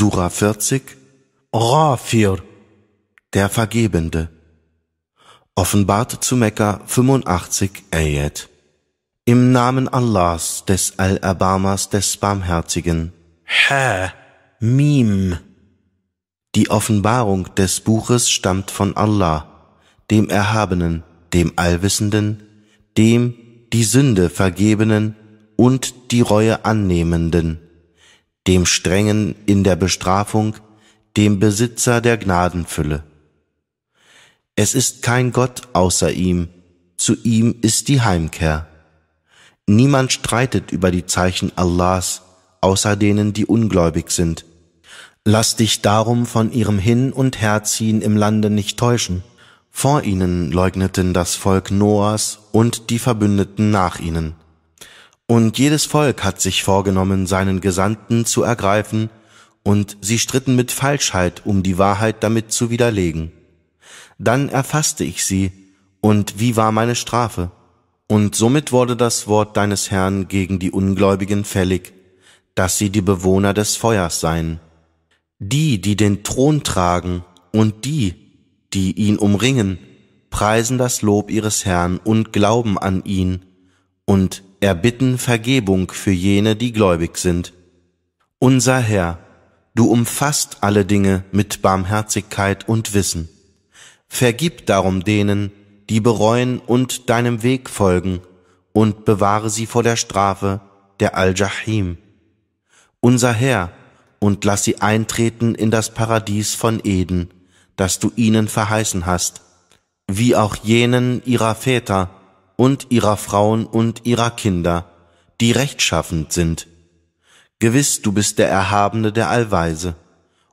Sura 40, Rafir, der Vergebende. Offenbart zu Mekka 85 Ayat. Im Namen Allahs, des Al-Abamas, des Barmherzigen. Ha, Mim. Die Offenbarung des Buches stammt von Allah, dem Erhabenen, dem Allwissenden, dem die Sünde vergebenen und die Reue annehmenden dem Strengen in der Bestrafung, dem Besitzer der Gnadenfülle. Es ist kein Gott außer ihm, zu ihm ist die Heimkehr. Niemand streitet über die Zeichen Allahs, außer denen, die ungläubig sind. Lass dich darum von ihrem Hin- und Herziehen im Lande nicht täuschen. Vor ihnen leugneten das Volk Noahs und die Verbündeten nach ihnen. Und jedes Volk hat sich vorgenommen, seinen Gesandten zu ergreifen, und sie stritten mit Falschheit, um die Wahrheit damit zu widerlegen. Dann erfasste ich sie, und wie war meine Strafe? Und somit wurde das Wort deines Herrn gegen die Ungläubigen fällig, dass sie die Bewohner des Feuers seien. Die, die den Thron tragen, und die, die ihn umringen, preisen das Lob ihres Herrn und glauben an ihn, und erbitten Vergebung für jene, die gläubig sind. Unser Herr, du umfasst alle Dinge mit Barmherzigkeit und Wissen. Vergib darum denen, die bereuen und deinem Weg folgen, und bewahre sie vor der Strafe der Al-Jahim. Unser Herr, und lass sie eintreten in das Paradies von Eden, das du ihnen verheißen hast, wie auch jenen ihrer Väter, und ihrer Frauen und ihrer Kinder, die rechtschaffend sind. Gewiss, du bist der Erhabene der Allweise,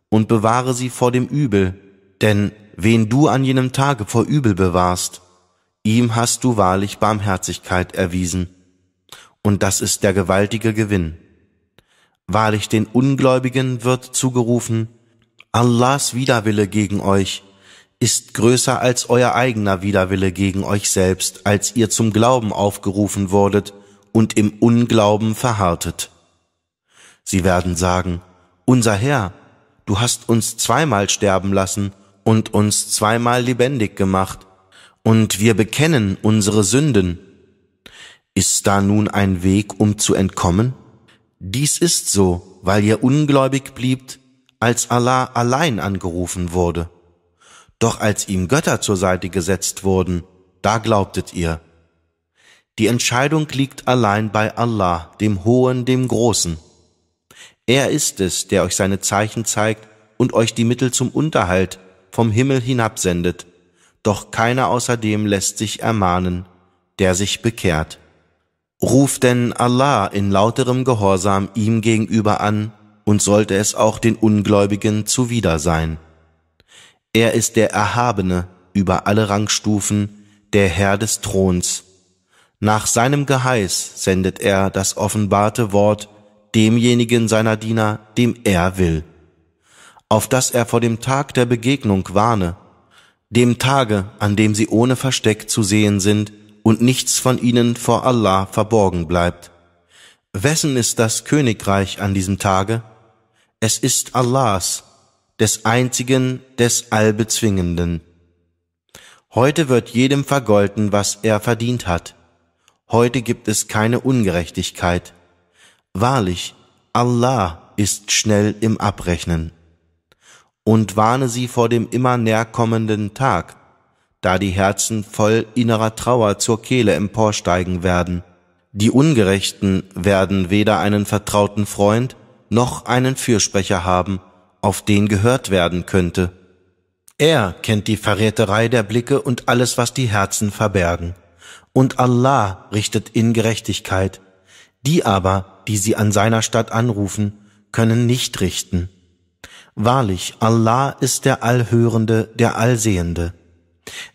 und bewahre sie vor dem Übel, denn wen du an jenem Tage vor Übel bewahrst, ihm hast du wahrlich Barmherzigkeit erwiesen, und das ist der gewaltige Gewinn. Wahrlich den Ungläubigen wird zugerufen, Allahs Widerwille gegen euch ist größer als euer eigener Widerwille gegen euch selbst, als ihr zum Glauben aufgerufen wurdet und im Unglauben verhartet. Sie werden sagen, unser Herr, du hast uns zweimal sterben lassen und uns zweimal lebendig gemacht, und wir bekennen unsere Sünden. Ist da nun ein Weg, um zu entkommen? Dies ist so, weil ihr ungläubig bliebt, als Allah allein angerufen wurde. Doch als ihm Götter zur Seite gesetzt wurden, da glaubtet ihr. Die Entscheidung liegt allein bei Allah, dem Hohen, dem Großen. Er ist es, der euch seine Zeichen zeigt und euch die Mittel zum Unterhalt vom Himmel hinabsendet. Doch keiner außerdem lässt sich ermahnen, der sich bekehrt. Ruf denn Allah in lauterem Gehorsam ihm gegenüber an, und sollte es auch den Ungläubigen zuwider sein. Er ist der Erhabene über alle Rangstufen, der Herr des Throns. Nach seinem Geheiß sendet er das offenbarte Wort demjenigen seiner Diener, dem er will, auf dass er vor dem Tag der Begegnung warne, dem Tage, an dem sie ohne Versteck zu sehen sind und nichts von ihnen vor Allah verborgen bleibt. Wessen ist das Königreich an diesem Tage? Es ist Allahs, des einzigen, des Allbezwingenden. Heute wird jedem vergolten, was er verdient hat. Heute gibt es keine Ungerechtigkeit. Wahrlich, Allah ist schnell im Abrechnen. Und warne sie vor dem immer näher kommenden Tag, da die Herzen voll innerer Trauer zur Kehle emporsteigen werden. Die Ungerechten werden weder einen vertrauten Freund noch einen Fürsprecher haben, auf den gehört werden könnte. Er kennt die Verräterei der Blicke und alles, was die Herzen verbergen. Und Allah richtet in Gerechtigkeit. Die aber, die sie an seiner Stadt anrufen, können nicht richten. Wahrlich, Allah ist der Allhörende, der Allsehende.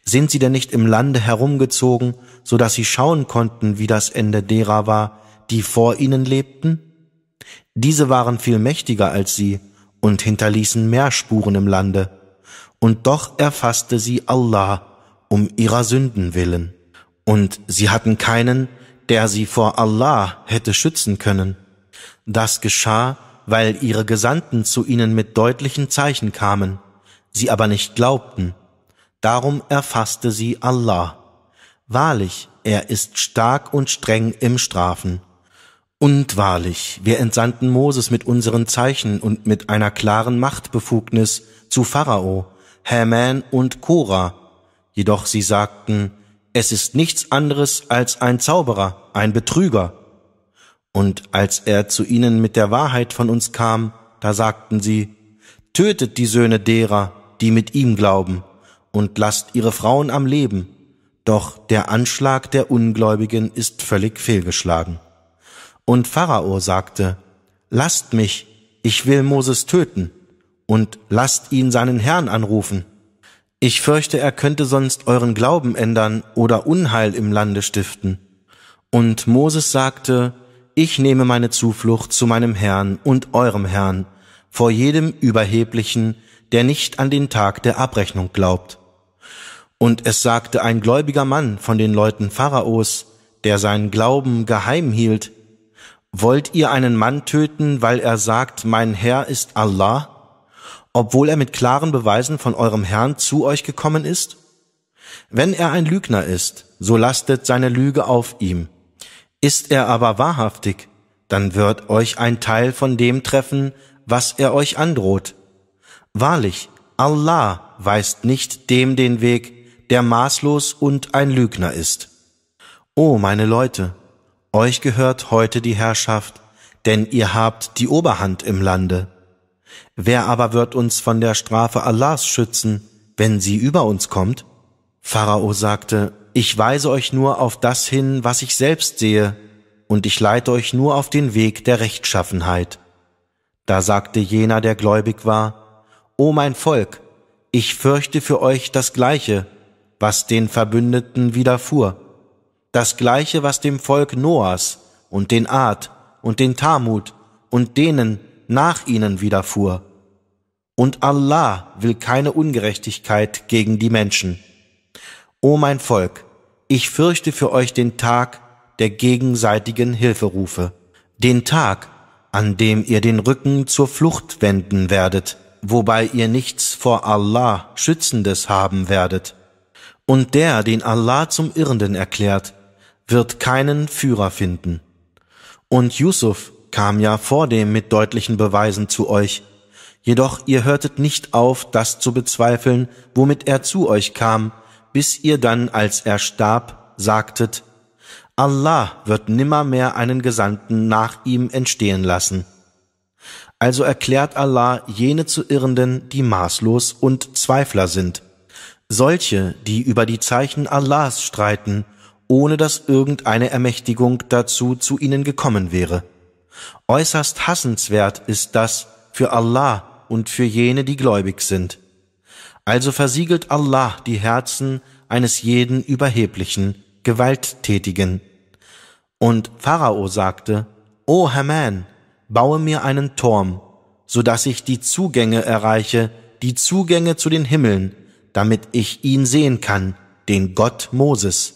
Sind sie denn nicht im Lande herumgezogen, so dass sie schauen konnten, wie das Ende derer war, die vor ihnen lebten? Diese waren viel mächtiger als sie, und hinterließen mehr Spuren im Lande, und doch erfasste sie Allah um ihrer Sünden willen, und sie hatten keinen, der sie vor Allah hätte schützen können. Das geschah, weil ihre Gesandten zu ihnen mit deutlichen Zeichen kamen, sie aber nicht glaubten. Darum erfasste sie Allah. Wahrlich, er ist stark und streng im Strafen. Und wahrlich, wir entsandten Moses mit unseren Zeichen und mit einer klaren Machtbefugnis zu Pharao, Haman und Korah. Jedoch sie sagten, es ist nichts anderes als ein Zauberer, ein Betrüger. Und als er zu ihnen mit der Wahrheit von uns kam, da sagten sie, tötet die Söhne derer, die mit ihm glauben, und lasst ihre Frauen am Leben. Doch der Anschlag der Ungläubigen ist völlig fehlgeschlagen. Und Pharao sagte, Lasst mich, ich will Moses töten, und lasst ihn seinen Herrn anrufen. Ich fürchte, er könnte sonst euren Glauben ändern oder Unheil im Lande stiften. Und Moses sagte, Ich nehme meine Zuflucht zu meinem Herrn und eurem Herrn, vor jedem Überheblichen, der nicht an den Tag der Abrechnung glaubt. Und es sagte ein gläubiger Mann von den Leuten Pharaos, der seinen Glauben geheim hielt, Wollt ihr einen Mann töten, weil er sagt, mein Herr ist Allah, obwohl er mit klaren Beweisen von eurem Herrn zu euch gekommen ist? Wenn er ein Lügner ist, so lastet seine Lüge auf ihm. Ist er aber wahrhaftig, dann wird euch ein Teil von dem treffen, was er euch androht. Wahrlich, Allah weist nicht dem den Weg, der maßlos und ein Lügner ist. O meine Leute, euch gehört heute die Herrschaft, denn ihr habt die Oberhand im Lande. Wer aber wird uns von der Strafe Allahs schützen, wenn sie über uns kommt? Pharao sagte, ich weise euch nur auf das hin, was ich selbst sehe, und ich leite euch nur auf den Weg der Rechtschaffenheit. Da sagte jener, der gläubig war, O mein Volk, ich fürchte für euch das Gleiche, was den Verbündeten widerfuhr das gleiche, was dem Volk Noahs und den Ad und den Tamut und denen nach ihnen widerfuhr. Und Allah will keine Ungerechtigkeit gegen die Menschen. O mein Volk, ich fürchte für euch den Tag der gegenseitigen Hilferufe, den Tag, an dem ihr den Rücken zur Flucht wenden werdet, wobei ihr nichts vor Allah Schützendes haben werdet. Und der, den Allah zum Irrenden erklärt, wird keinen Führer finden. Und Yusuf kam ja vor dem mit deutlichen Beweisen zu euch, jedoch ihr hörtet nicht auf, das zu bezweifeln, womit er zu euch kam, bis ihr dann, als er starb, sagtet, Allah wird nimmermehr einen Gesandten nach ihm entstehen lassen. Also erklärt Allah jene zu Irrenden, die maßlos und Zweifler sind, solche, die über die Zeichen Allahs streiten ohne dass irgendeine Ermächtigung dazu zu ihnen gekommen wäre. Äußerst hassenswert ist das für Allah und für jene, die gläubig sind. Also versiegelt Allah die Herzen eines jeden Überheblichen, Gewalttätigen. Und Pharao sagte, O Haman, baue mir einen Turm, so dass ich die Zugänge erreiche, die Zugänge zu den Himmeln, damit ich ihn sehen kann, den Gott Moses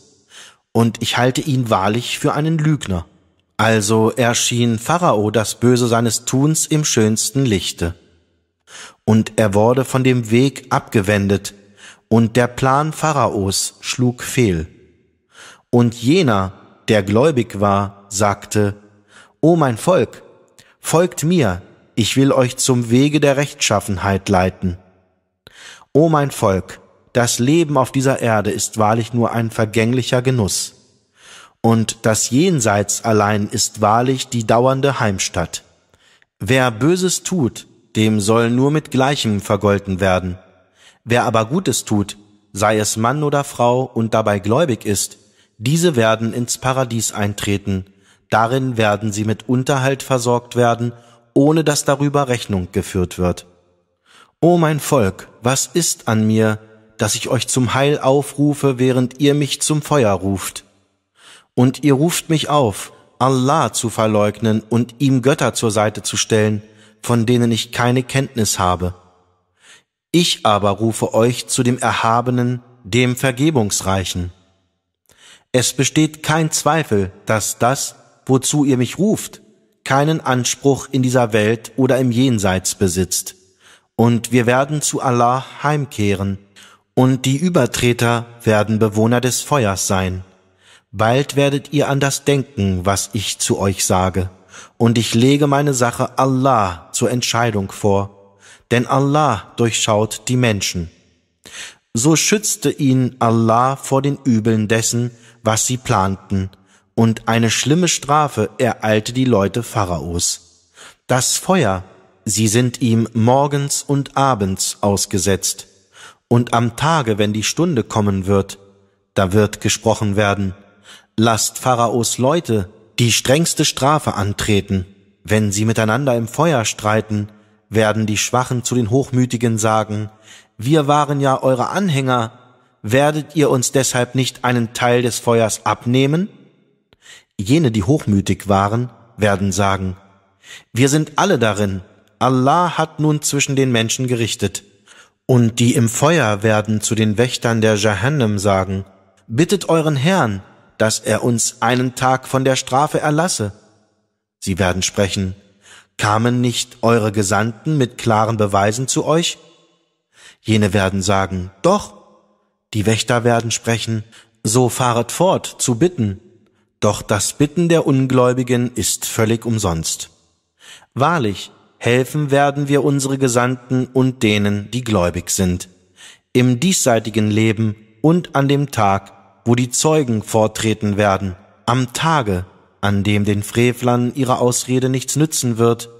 und ich halte ihn wahrlich für einen Lügner. Also erschien Pharao das Böse seines Tuns im schönsten Lichte. Und er wurde von dem Weg abgewendet, und der Plan Pharaos schlug fehl. Und jener, der gläubig war, sagte, O mein Volk, folgt mir, ich will euch zum Wege der Rechtschaffenheit leiten. O mein Volk, das Leben auf dieser Erde ist wahrlich nur ein vergänglicher Genuss, und das Jenseits allein ist wahrlich die dauernde Heimstatt. Wer Böses tut, dem soll nur mit Gleichem vergolten werden. Wer aber Gutes tut, sei es Mann oder Frau und dabei gläubig ist, diese werden ins Paradies eintreten, darin werden sie mit Unterhalt versorgt werden, ohne dass darüber Rechnung geführt wird. O mein Volk, was ist an mir, dass ich euch zum Heil aufrufe, während ihr mich zum Feuer ruft. Und ihr ruft mich auf, Allah zu verleugnen und ihm Götter zur Seite zu stellen, von denen ich keine Kenntnis habe. Ich aber rufe euch zu dem Erhabenen, dem Vergebungsreichen. Es besteht kein Zweifel, dass das, wozu ihr mich ruft, keinen Anspruch in dieser Welt oder im Jenseits besitzt. Und wir werden zu Allah heimkehren, und die Übertreter werden Bewohner des Feuers sein. Bald werdet ihr an das denken, was ich zu euch sage, und ich lege meine Sache Allah zur Entscheidung vor, denn Allah durchschaut die Menschen. So schützte ihn Allah vor den Übeln dessen, was sie planten, und eine schlimme Strafe ereilte die Leute Pharaos. Das Feuer, sie sind ihm morgens und abends ausgesetzt, und am Tage, wenn die Stunde kommen wird, da wird gesprochen werden, lasst Pharaos Leute die strengste Strafe antreten. Wenn sie miteinander im Feuer streiten, werden die Schwachen zu den Hochmütigen sagen, wir waren ja eure Anhänger, werdet ihr uns deshalb nicht einen Teil des Feuers abnehmen? Jene, die hochmütig waren, werden sagen, wir sind alle darin, Allah hat nun zwischen den Menschen gerichtet. Und die im Feuer werden zu den Wächtern der Jahannam sagen, bittet euren Herrn, dass er uns einen Tag von der Strafe erlasse. Sie werden sprechen, kamen nicht eure Gesandten mit klaren Beweisen zu euch? Jene werden sagen, doch. Die Wächter werden sprechen, so fahret fort zu bitten. Doch das Bitten der Ungläubigen ist völlig umsonst. Wahrlich, helfen werden wir unsere Gesandten und denen, die gläubig sind, im diesseitigen Leben und an dem Tag, wo die Zeugen vortreten werden, am Tage, an dem den Frevlern ihre Ausrede nichts nützen wird,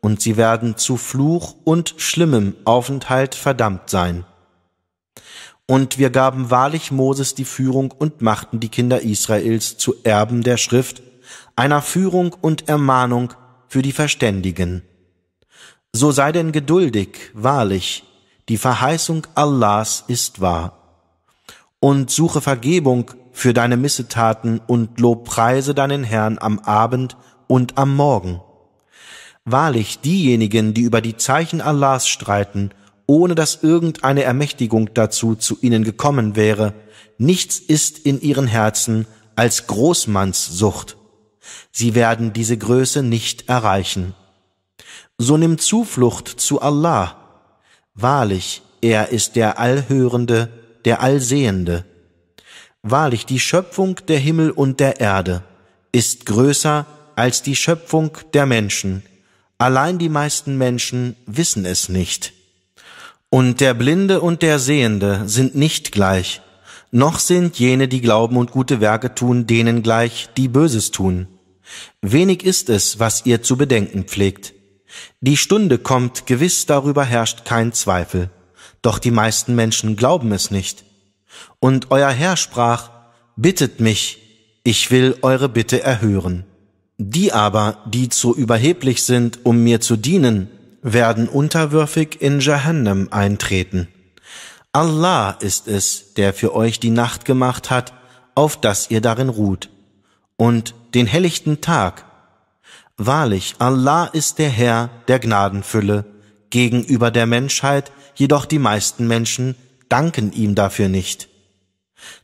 und sie werden zu Fluch und schlimmem Aufenthalt verdammt sein. Und wir gaben wahrlich Moses die Führung und machten die Kinder Israels zu Erben der Schrift, einer Führung und Ermahnung für die Verständigen so sei denn geduldig, wahrlich, die Verheißung Allahs ist wahr. Und suche Vergebung für deine Missetaten und lobpreise deinen Herrn am Abend und am Morgen. Wahrlich diejenigen, die über die Zeichen Allahs streiten, ohne dass irgendeine Ermächtigung dazu zu ihnen gekommen wäre, nichts ist in ihren Herzen als Großmannssucht. Sie werden diese Größe nicht erreichen so nimm Zuflucht zu Allah. Wahrlich, er ist der Allhörende, der Allsehende. Wahrlich, die Schöpfung der Himmel und der Erde ist größer als die Schöpfung der Menschen. Allein die meisten Menschen wissen es nicht. Und der Blinde und der Sehende sind nicht gleich, noch sind jene, die glauben und gute Werke tun, denen gleich, die Böses tun. Wenig ist es, was ihr zu bedenken pflegt. Die Stunde kommt, gewiss darüber herrscht kein Zweifel, doch die meisten Menschen glauben es nicht. Und euer Herr sprach, bittet mich, ich will eure Bitte erhören. Die aber, die zu überheblich sind, um mir zu dienen, werden unterwürfig in Jahannam eintreten. Allah ist es, der für euch die Nacht gemacht hat, auf dass ihr darin ruht, und den hellichten Tag, Wahrlich, Allah ist der Herr der Gnadenfülle, gegenüber der Menschheit, jedoch die meisten Menschen danken ihm dafür nicht.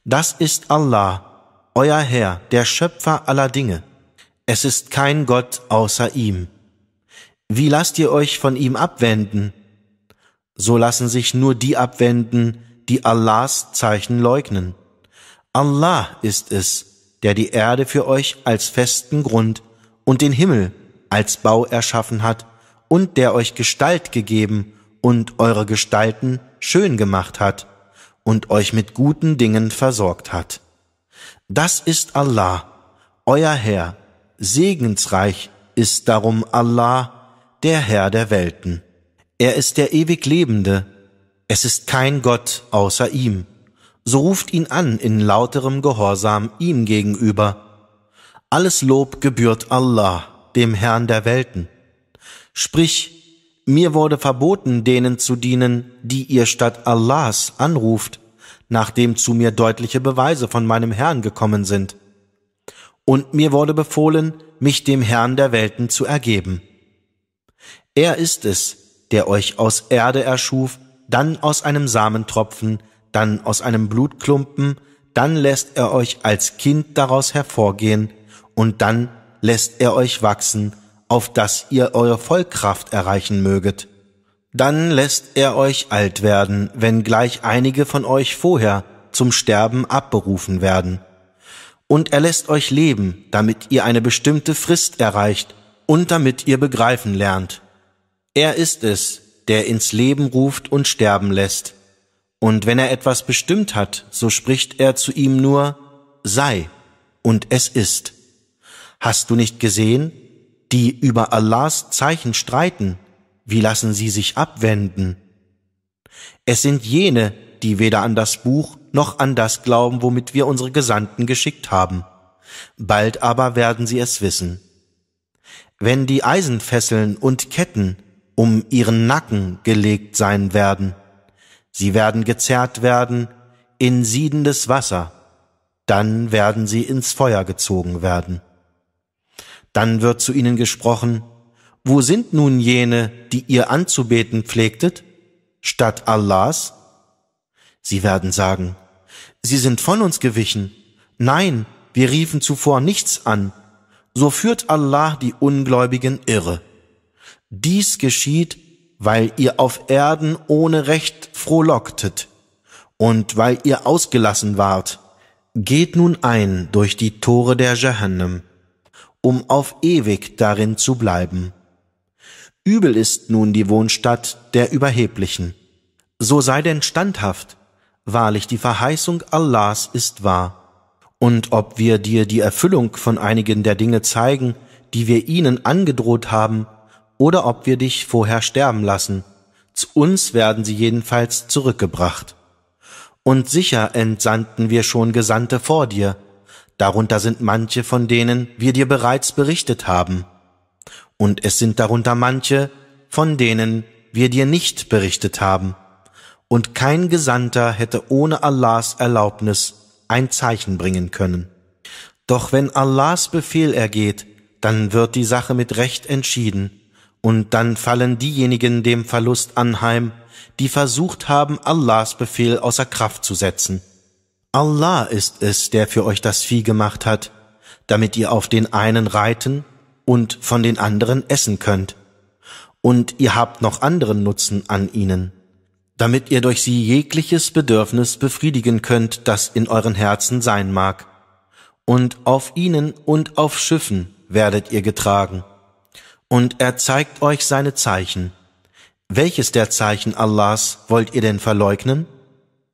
Das ist Allah, euer Herr, der Schöpfer aller Dinge. Es ist kein Gott außer ihm. Wie lasst ihr euch von ihm abwenden? So lassen sich nur die abwenden, die Allahs Zeichen leugnen. Allah ist es, der die Erde für euch als festen Grund und den Himmel als Bau erschaffen hat und der euch Gestalt gegeben und eure Gestalten schön gemacht hat und euch mit guten Dingen versorgt hat. Das ist Allah, euer Herr, segensreich ist darum Allah, der Herr der Welten. Er ist der ewig Lebende, es ist kein Gott außer ihm. So ruft ihn an in lauterem Gehorsam ihm gegenüber, alles Lob gebührt Allah, dem Herrn der Welten. Sprich, mir wurde verboten, denen zu dienen, die ihr statt Allahs anruft, nachdem zu mir deutliche Beweise von meinem Herrn gekommen sind. Und mir wurde befohlen, mich dem Herrn der Welten zu ergeben. Er ist es, der euch aus Erde erschuf, dann aus einem Samentropfen, dann aus einem Blutklumpen, dann lässt er euch als Kind daraus hervorgehen, und dann lässt er euch wachsen, auf dass ihr eure Vollkraft erreichen möget. Dann lässt er euch alt werden, wenngleich einige von euch vorher zum Sterben abberufen werden. Und er lässt euch leben, damit ihr eine bestimmte Frist erreicht und damit ihr begreifen lernt. Er ist es, der ins Leben ruft und sterben lässt. Und wenn er etwas bestimmt hat, so spricht er zu ihm nur, sei, und es ist. Hast du nicht gesehen, die über Allahs Zeichen streiten, wie lassen sie sich abwenden? Es sind jene, die weder an das Buch noch an das glauben, womit wir unsere Gesandten geschickt haben. Bald aber werden sie es wissen. Wenn die Eisenfesseln und Ketten um ihren Nacken gelegt sein werden, sie werden gezerrt werden in siedendes Wasser, dann werden sie ins Feuer gezogen werden. Dann wird zu ihnen gesprochen, wo sind nun jene, die ihr anzubeten pflegtet, statt Allahs? Sie werden sagen, sie sind von uns gewichen. Nein, wir riefen zuvor nichts an. So führt Allah die Ungläubigen irre. Dies geschieht, weil ihr auf Erden ohne Recht frohlocktet und weil ihr ausgelassen wart. Geht nun ein durch die Tore der Jahannam um auf ewig darin zu bleiben. Übel ist nun die Wohnstadt der Überheblichen. So sei denn standhaft, wahrlich die Verheißung Allahs ist wahr. Und ob wir dir die Erfüllung von einigen der Dinge zeigen, die wir ihnen angedroht haben, oder ob wir dich vorher sterben lassen, zu uns werden sie jedenfalls zurückgebracht. Und sicher entsandten wir schon Gesandte vor dir, darunter sind manche, von denen wir dir bereits berichtet haben, und es sind darunter manche, von denen wir dir nicht berichtet haben, und kein Gesandter hätte ohne Allahs Erlaubnis ein Zeichen bringen können. Doch wenn Allahs Befehl ergeht, dann wird die Sache mit Recht entschieden, und dann fallen diejenigen dem Verlust anheim, die versucht haben, Allahs Befehl außer Kraft zu setzen. Allah ist es, der für euch das Vieh gemacht hat, damit ihr auf den einen reiten und von den anderen essen könnt. Und ihr habt noch anderen Nutzen an ihnen, damit ihr durch sie jegliches Bedürfnis befriedigen könnt, das in euren Herzen sein mag. Und auf ihnen und auf Schiffen werdet ihr getragen. Und er zeigt euch seine Zeichen. Welches der Zeichen Allahs wollt ihr denn verleugnen?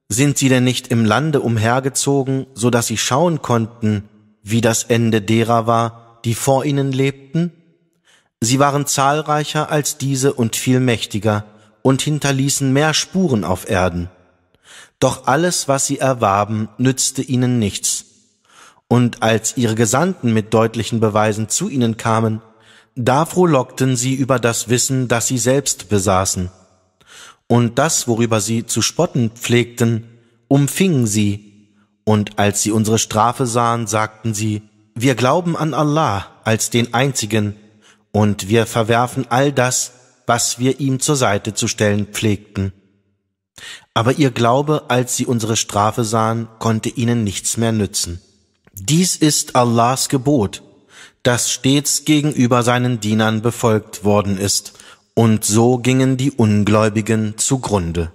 Sind sie denn nicht im Lande umhergezogen, so dass sie schauen konnten, wie das Ende derer war, die vor ihnen lebten? Sie waren zahlreicher als diese und viel mächtiger und hinterließen mehr Spuren auf Erden. Doch alles, was sie erwarben, nützte ihnen nichts. Und als ihre Gesandten mit deutlichen Beweisen zu ihnen kamen, da frohlockten sie über das Wissen, das sie selbst besaßen und das, worüber sie zu spotten pflegten, umfingen sie, und als sie unsere Strafe sahen, sagten sie, wir glauben an Allah als den Einzigen, und wir verwerfen all das, was wir ihm zur Seite zu stellen pflegten. Aber ihr Glaube, als sie unsere Strafe sahen, konnte ihnen nichts mehr nützen. Dies ist Allahs Gebot, das stets gegenüber seinen Dienern befolgt worden ist, und so gingen die Ungläubigen zugrunde.